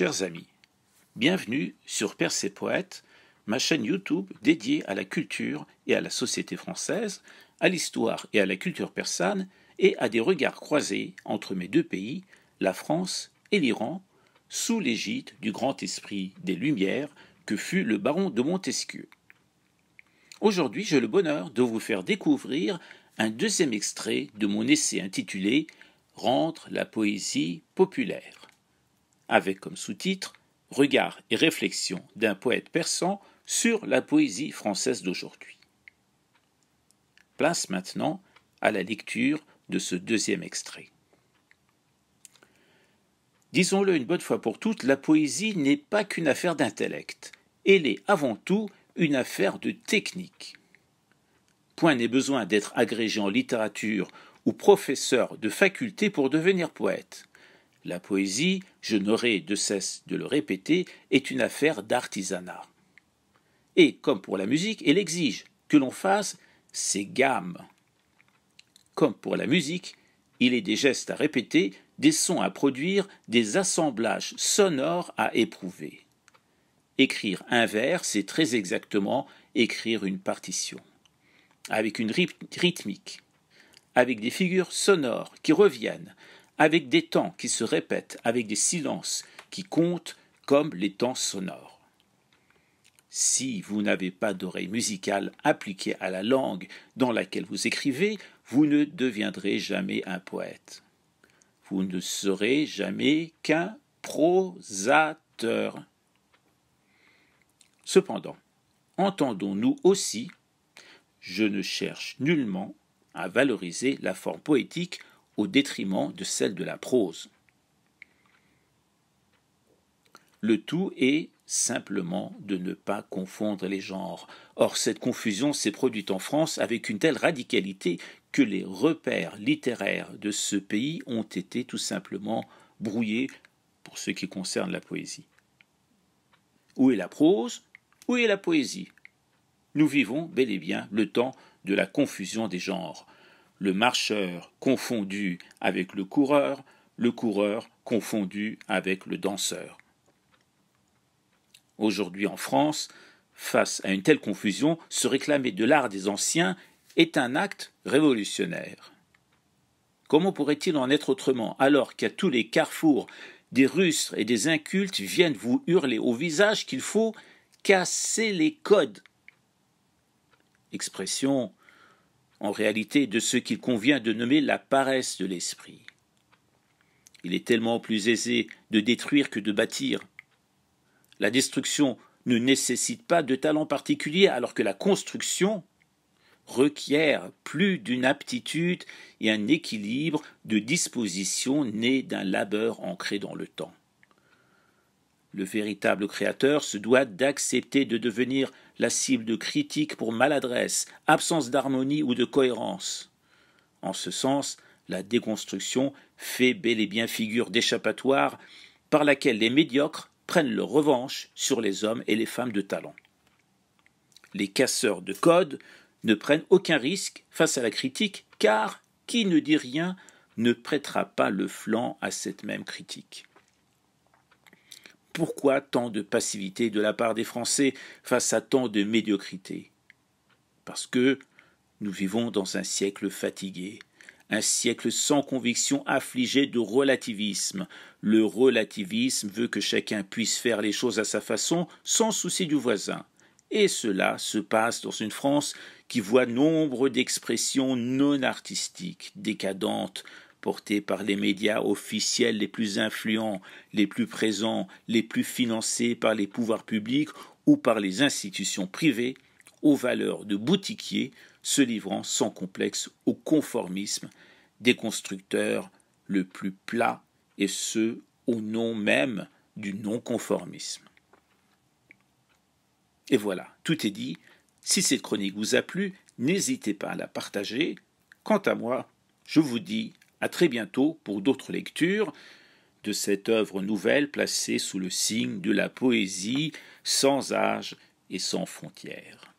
Chers amis, bienvenue sur Perse et ma chaîne YouTube dédiée à la culture et à la société française, à l'histoire et à la culture persane, et à des regards croisés entre mes deux pays, la France et l'Iran, sous l'égide du grand esprit des Lumières que fut le baron de Montesquieu. Aujourd'hui, j'ai le bonheur de vous faire découvrir un deuxième extrait de mon essai intitulé Rendre la poésie populaire avec comme sous-titre Regards et réflexions d'un poète persan sur la poésie française d'aujourd'hui. Place maintenant à la lecture de ce deuxième extrait. Disons-le une bonne fois pour toutes, la poésie n'est pas qu'une affaire d'intellect, elle est avant tout une affaire de technique. Point n'est besoin d'être agrégé en littérature ou professeur de faculté pour devenir poète. La poésie, je n'aurai de cesse de le répéter, est une affaire d'artisanat. Et, comme pour la musique, elle exige que l'on fasse ses gammes. Comme pour la musique, il est des gestes à répéter, des sons à produire, des assemblages sonores à éprouver. Écrire un vers, c'est très exactement écrire une partition, avec une rythmique, avec des figures sonores qui reviennent, avec des temps qui se répètent, avec des silences qui comptent comme les temps sonores. Si vous n'avez pas d'oreille musicale appliquée à la langue dans laquelle vous écrivez, vous ne deviendrez jamais un poète. Vous ne serez jamais qu'un prosateur. Cependant, entendons-nous aussi, je ne cherche nullement à valoriser la forme poétique au détriment de celle de la prose. Le tout est simplement de ne pas confondre les genres. Or, cette confusion s'est produite en France avec une telle radicalité que les repères littéraires de ce pays ont été tout simplement brouillés pour ce qui concerne la poésie. Où est la prose Où est la poésie Nous vivons bel et bien le temps de la confusion des genres le marcheur confondu avec le coureur, le coureur confondu avec le danseur. Aujourd'hui en France, face à une telle confusion, se réclamer de l'art des anciens est un acte révolutionnaire. Comment pourrait-il en être autrement alors qu'à tous les carrefours des rustres et des incultes viennent vous hurler au visage qu'il faut casser les codes Expression en réalité de ce qu'il convient de nommer la paresse de l'esprit. Il est tellement plus aisé de détruire que de bâtir. La destruction ne nécessite pas de talent particulier, alors que la construction requiert plus d'une aptitude et un équilibre de disposition nés d'un labeur ancré dans le temps. Le véritable créateur se doit d'accepter de devenir la cible de critiques pour maladresse, absence d'harmonie ou de cohérence. En ce sens, la déconstruction fait bel et bien figure d'échappatoire par laquelle les médiocres prennent leur revanche sur les hommes et les femmes de talent. Les casseurs de codes ne prennent aucun risque face à la critique, car qui ne dit rien ne prêtera pas le flanc à cette même critique. Pourquoi tant de passivité de la part des Français face à tant de médiocrité Parce que nous vivons dans un siècle fatigué, un siècle sans conviction affligé de relativisme. Le relativisme veut que chacun puisse faire les choses à sa façon, sans souci du voisin. Et cela se passe dans une France qui voit nombre d'expressions non artistiques, décadentes, portés par les médias officiels les plus influents, les plus présents, les plus financés par les pouvoirs publics ou par les institutions privées, aux valeurs de boutiquiers se livrant sans complexe au conformisme des constructeurs le plus plat et ce au nom même du non-conformisme. Et voilà, tout est dit. Si cette chronique vous a plu, n'hésitez pas à la partager. Quant à moi, je vous dis à très bientôt pour d'autres lectures de cette œuvre nouvelle placée sous le signe de la poésie sans âge et sans frontières.